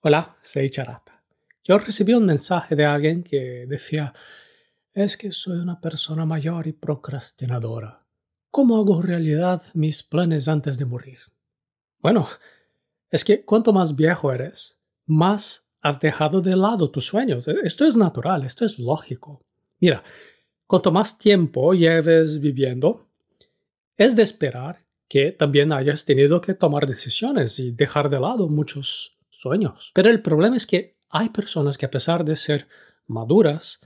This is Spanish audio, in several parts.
Hola, soy Charata. Yo recibí un mensaje de alguien que decía, es que soy una persona mayor y procrastinadora. ¿Cómo hago realidad mis planes antes de morir? Bueno, es que cuanto más viejo eres, más has dejado de lado tus sueños. E, esto es natural, esto es lógico. Mira, cuanto más tiempo lleves viviendo, es de esperar que también hayas tenido que tomar decisiones y dejar de lado muchos sueños. Pero el problema es que hay personas que a pesar de ser maduras,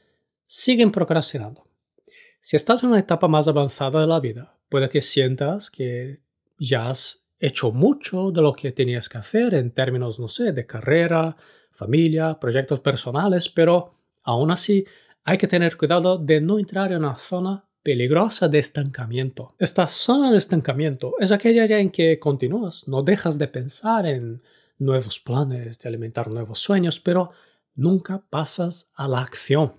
siguen procrastinando. Si estás en una etapa más avanzada de la vida, puede que sientas que ya has hecho mucho de lo que tenías que hacer en términos, no sé, de carrera, familia, proyectos personales, pero aún así hay que tener cuidado de no entrar en una zona peligrosa de estancamiento. Esta zona de estancamiento es aquella en que continúas, no dejas de pensar en nuevos planes, de alimentar nuevos sueños, pero nunca pasas a la acción.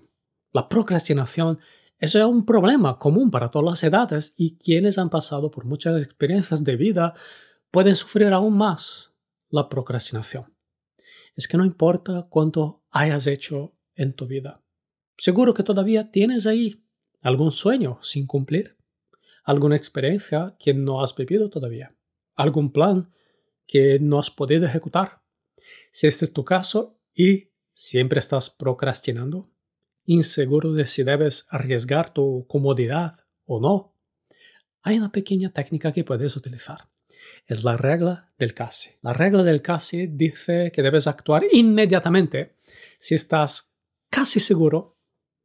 La procrastinación es un problema común para todas las edades y quienes han pasado por muchas experiencias de vida pueden sufrir aún más la procrastinación. Es que no importa cuánto hayas hecho en tu vida. Seguro que todavía tienes ahí algún sueño sin cumplir, alguna experiencia que no has vivido todavía, algún plan que no has podido ejecutar. Si este es tu caso y siempre estás procrastinando, inseguro de si debes arriesgar tu comodidad o no, hay una pequeña técnica que puedes utilizar. Es la regla del casi. La regla del casi dice que debes actuar inmediatamente si estás casi seguro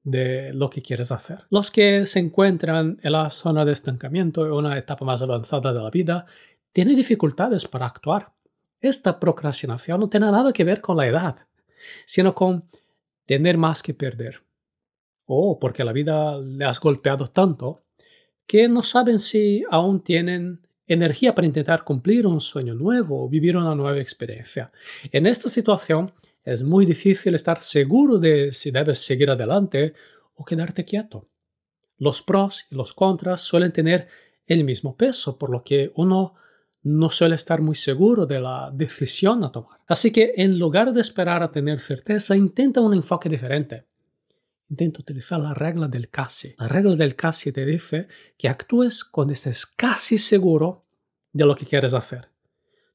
de lo que quieres hacer. Los que se encuentran en la zona de estancamiento, en una etapa más avanzada de la vida, tiene dificultades para actuar. Esta procrastinación no tiene nada que ver con la edad, sino con tener más que perder. O porque la vida le has golpeado tanto que no saben si aún tienen energía para intentar cumplir un sueño nuevo o vivir una nueva experiencia. En esta situación es muy difícil estar seguro de si debes seguir adelante o quedarte quieto. Los pros y los contras suelen tener el mismo peso, por lo que uno no suele estar muy seguro de la decisión a tomar. Así que en lugar de esperar a tener certeza, intenta un enfoque diferente. Intenta utilizar la regla del casi. La regla del casi te dice que actúes cuando estés casi seguro de lo que quieres hacer.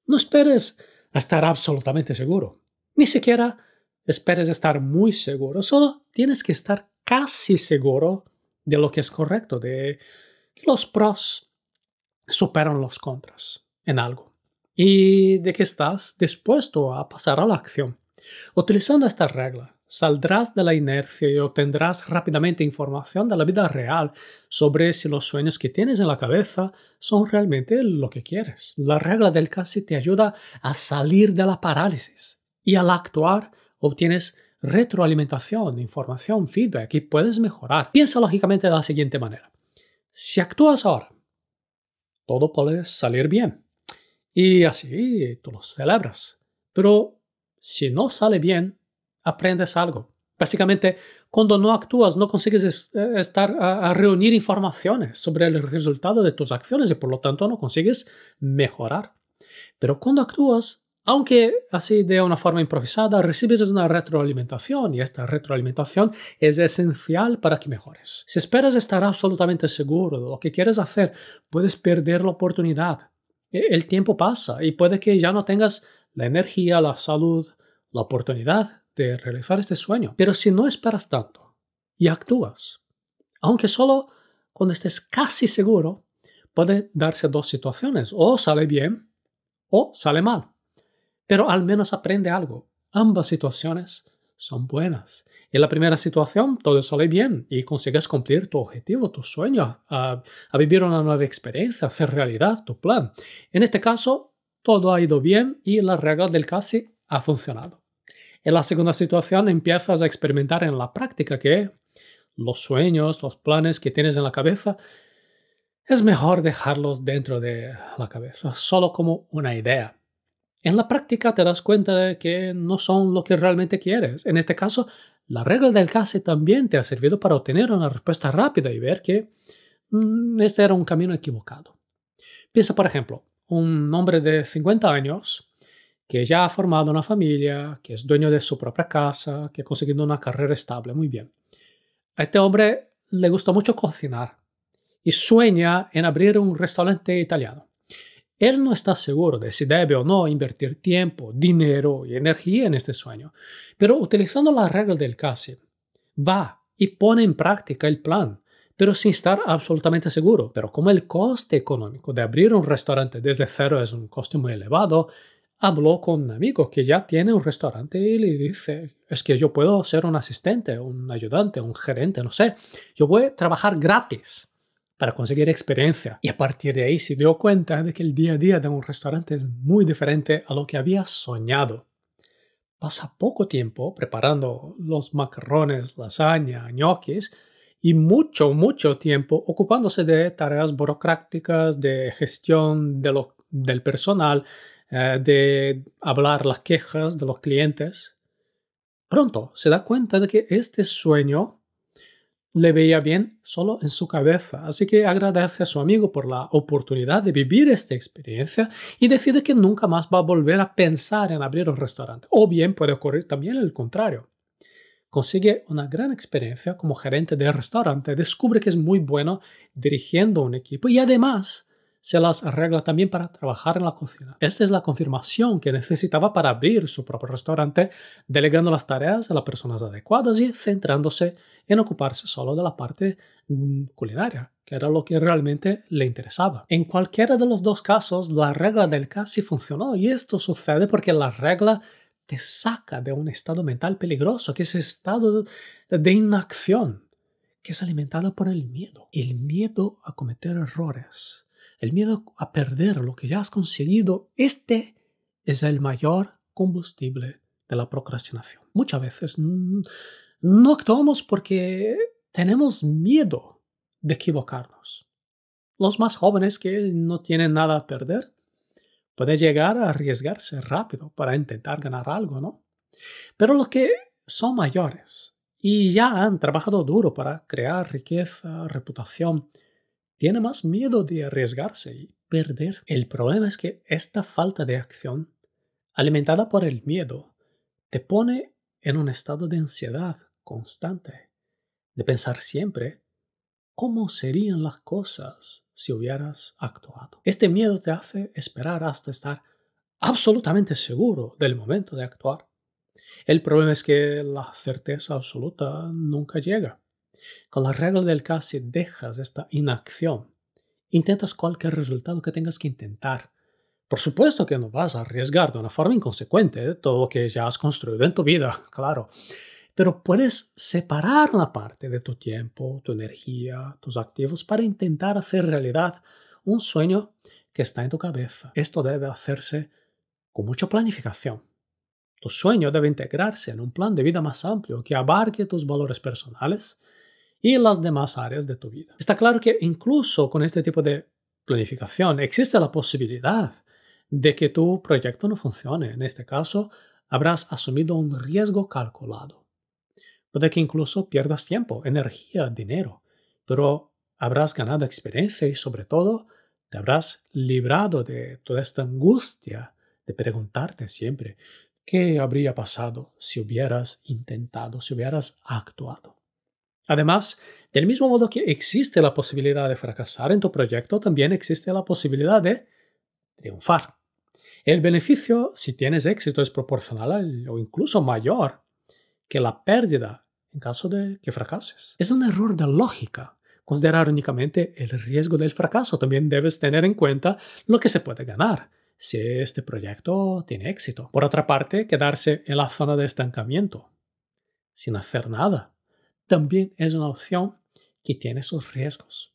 No esperes a estar absolutamente seguro. Ni siquiera esperes estar muy seguro. Solo tienes que estar casi seguro de lo que es correcto, de que los pros superan los contras en algo y de que estás dispuesto a pasar a la acción. Utilizando esta regla, saldrás de la inercia y obtendrás rápidamente información de la vida real sobre si los sueños que tienes en la cabeza son realmente lo que quieres. La regla del casi te ayuda a salir de la parálisis y al actuar obtienes retroalimentación, información, feedback y puedes mejorar. Piensa lógicamente de la siguiente manera. Si actúas ahora, todo puede salir bien y así eh, tú los celebras. Pero si no sale bien, aprendes algo. Básicamente, cuando no actúas, no consigues eh, estar a, reunir informaciones sobre el resultado de tus acciones y por lo tanto no consigues mejorar. Pero cuando actúas, aunque así de una forma improvisada, recibes una retroalimentación y esta retroalimentación es esencial para que mejores. Si esperas estar absolutamente seguro de lo que quieres hacer, puedes perder la oportunidad el tiempo pasa y puede que ya no tengas la energía, la salud, la oportunidad de realizar este sueño. Pero si no esperas tanto y actúas, aunque solo cuando estés casi seguro, puede darse dos situaciones. O sale bien o sale mal. Pero al menos aprende algo. Ambas situaciones son buenas. En la primera situación, todo sale bien y consigues cumplir tu objetivo, tu sueño, a, vivir una nueva experiencia, hacer realidad tu plan. En este caso, todo ha ido bien y la regla del casi ha funcionado. En la segunda situación, empiezas a experimentar en la práctica que los sueños, los planes que tienes en la cabeza, es mejor dejarlos dentro de la cabeza, solo como una idea en la práctica te das cuenta de que no son lo que realmente quieres. En este caso, la regla del caso también te ha servido para obtener una respuesta rápida y ver que mm, este era un camino equivocado. Piensa, por ejemplo, un hombre de 50 años que ya ha formado una familia, que es dueño de su propia casa, que ha conseguido una carrera estable, muy bien. A este hombre le gusta mucho cocinar y sueña en abrir un restaurante italiano. Él no está seguro de si debe o no invertir tiempo, dinero y energía en este sueño, pero utilizando la regla del casi, va y pone en práctica el plan, pero sin estar absolutamente seguro. Pero como el coste económico de abrir un restaurante desde cero es un coste muy elevado, habló con un amigo que ya tiene un restaurante y le dice, es que yo puedo ser un asistente, un ayudante, un gerente, no sé, yo voy a trabajar gratis para conseguir experiencia. Y a partir de ahí se dio cuenta de que el día a día de un restaurante es muy diferente a lo que había soñado. Pasa poco tiempo preparando los macarrones, lasaña, ñoquis y mucho, mucho tiempo ocupándose de tareas burocráticas, de gestión del personal, eh, de hablar las quejas de los clientes. Pronto se da cuenta de que este sueño le veía bien solo en su cabeza, así que agradece a su amigo por la oportunidad de vivir esta experiencia y decide que nunca más va a volver a pensar en abrir un restaurante. O bien puede ocurrir también el contrario. Consigue una gran experiencia como gerente de restaurante, descubre que es muy bueno dirigiendo un equipo y además se las arregla también para trabajar en la cocina. Esta es la confirmación que necesitaba para abrir su propio restaurante, delegando las tareas a las personas adecuadas y centrándose en ocuparse solo de la parte mm, culinaria, que era lo que realmente le interesaba. En cualquiera de los dos casos, la regla del casi funcionó y esto sucede porque la regla te saca de un estado mental peligroso, que es el estado de inacción, que es alimentado por el miedo. El miedo a cometer errores el miedo a perder lo que ya has conseguido, este es el mayor combustible de la procrastinación. Muchas veces no actuamos porque tenemos miedo de equivocarnos. Los más jóvenes que no tienen nada a perder pueden llegar a arriesgarse rápido para intentar ganar algo, ¿no? Pero los que son mayores y ya han trabajado duro para crear riqueza, reputación tiene más miedo de arriesgarse y perder. El problema es que esta falta de acción, alimentada por el miedo, te pone en un estado de ansiedad constante, de pensar siempre cómo serían las cosas si hubieras actuado. Este miedo te hace esperar hasta estar absolutamente seguro del momento de actuar. El problema es que la certeza absoluta nunca llega. Con la regla del casi dejas esta inacción. Intentas cualquier resultado que tengas que intentar. Por supuesto que no vas a arriesgar de una forma inconsecuente ¿eh? todo lo que ya has construido en tu vida, claro. Pero puedes separar una parte de tu tiempo, tu energía, tus activos para intentar hacer realidad un sueño que está en tu cabeza. Esto debe hacerse con mucha planificación. Tu sueño debe integrarse en un plan de vida más amplio que abarque tus valores personales, y las demás áreas de tu vida. Está claro que incluso con este tipo de planificación existe la posibilidad de que tu proyecto no funcione. En este caso, habrás asumido un riesgo calculado. Puede que incluso pierdas tiempo, energía, dinero, pero habrás ganado experiencia y sobre todo te habrás librado de toda esta angustia de preguntarte siempre qué habría pasado si hubieras intentado, si hubieras actuado. Además, del mismo modo que existe la posibilidad de fracasar en tu proyecto, también existe la posibilidad de triunfar. El beneficio, si tienes éxito, es proporcional o incluso mayor que la pérdida en caso de que fracases. Es un error de lógica considerar únicamente el riesgo del fracaso. También debes tener en cuenta lo que se puede ganar si este proyecto tiene éxito. Por otra parte, quedarse en la zona de estancamiento, sin hacer nada, también es una opción que tiene sus riesgos.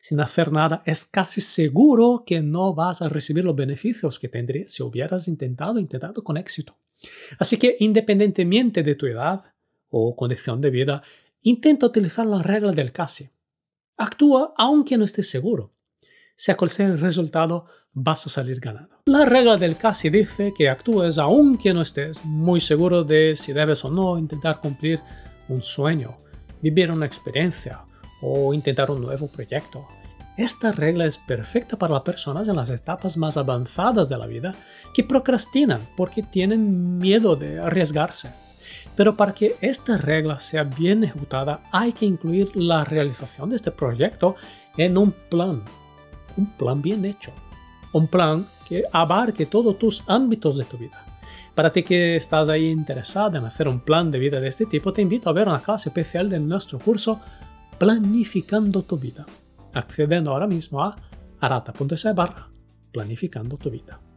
Sin hacer nada, es casi seguro que no vas a recibir los beneficios que tendrías si hubieras intentado, intentado con éxito. Así que independientemente de tu edad o condición de vida, intenta utilizar la regla del casi. Actúa aunque no estés seguro. Si sea el resultado, vas a salir ganado. La regla del casi dice que actúes aunque no estés muy seguro de si debes o no intentar cumplir un sueño vivir una experiencia o intentar un nuevo proyecto. Esta regla es perfecta para las personas en las etapas más avanzadas de la vida que procrastinan porque tienen miedo de arriesgarse. Pero para que esta regla sea bien ejecutada hay que incluir la realización de este proyecto en un plan, un plan bien hecho, un plan que abarque todos tus ámbitos de tu vida para ti que estás ahí interesada en hacer un plan de vida de este tipo, te invito a ver una clase especial de nuestro curso Planificando tu vida, accediendo ahora mismo a arata.se barra planificando tu vida.